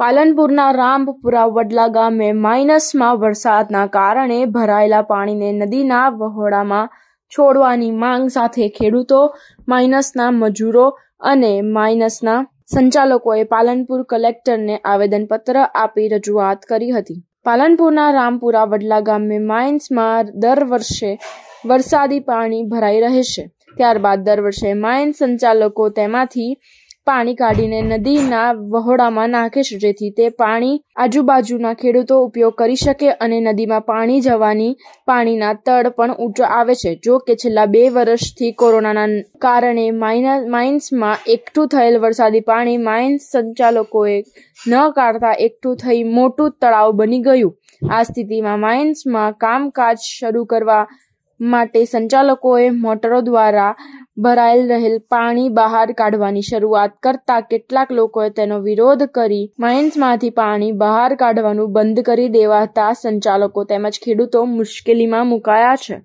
પાલનપુરના રામપુરા વડલા ગામે માઇનસમાં વરસાદના કારણે ભરાયેલા પાણીને નદીના વહોળામાં છોડવાની માંગ સાથે ખેડૂતો માઇનસના મજૂરો અને માઇનસના સંચાલકોએ પાલનપુર કલેક્ટરને આવેદનપત્ર આપી રજૂઆત કરી હતી પાલનપુરના રામપુરા વડલા ગામે માઇન્સમાં દર વર્ષે વરસાદી પાણી ભરાઈ રહેશે ત્યારબાદ દર વર્ષે માઇન્સ સંચાલકો તેમાંથી પાણી કાઢીને નદીના વહોડામાં નાખે છે જેથી તે પાણી આજુબાજુના ખેડૂતો ઉપયોગ કરી શકે અને નદીમાં પાણી જવાની પાણીના તળ પણ ઊંચો આવે છે જો કે છેલ્લા બે વર્ષથી કોરોનાના કારણે માઇન્સમાં એકઠું થયેલ વરસાદી પાણી માઇન્સ સંચાલકોએ ન કાઢતા એકઠું થઈ મોટું તળાવ બની ગયું આ સ્થિતિમાં માઇન્સમાં કામકાજ શરૂ કરવા માટે સંચાલકોએ મોટરો દ્વારા ભરાયેલ રહેલ પાણી બહાર કાઢવાની શરૂઆત કરતા કેટલાક લોકોએ તેનો વિરોધ કરી માઇન્સમાંથી પાણી બહાર કાઢવાનું બંધ કરી દેવાતા સંચાલકો તેમજ ખેડૂતો મુશ્કેલીમાં મુકાયા છે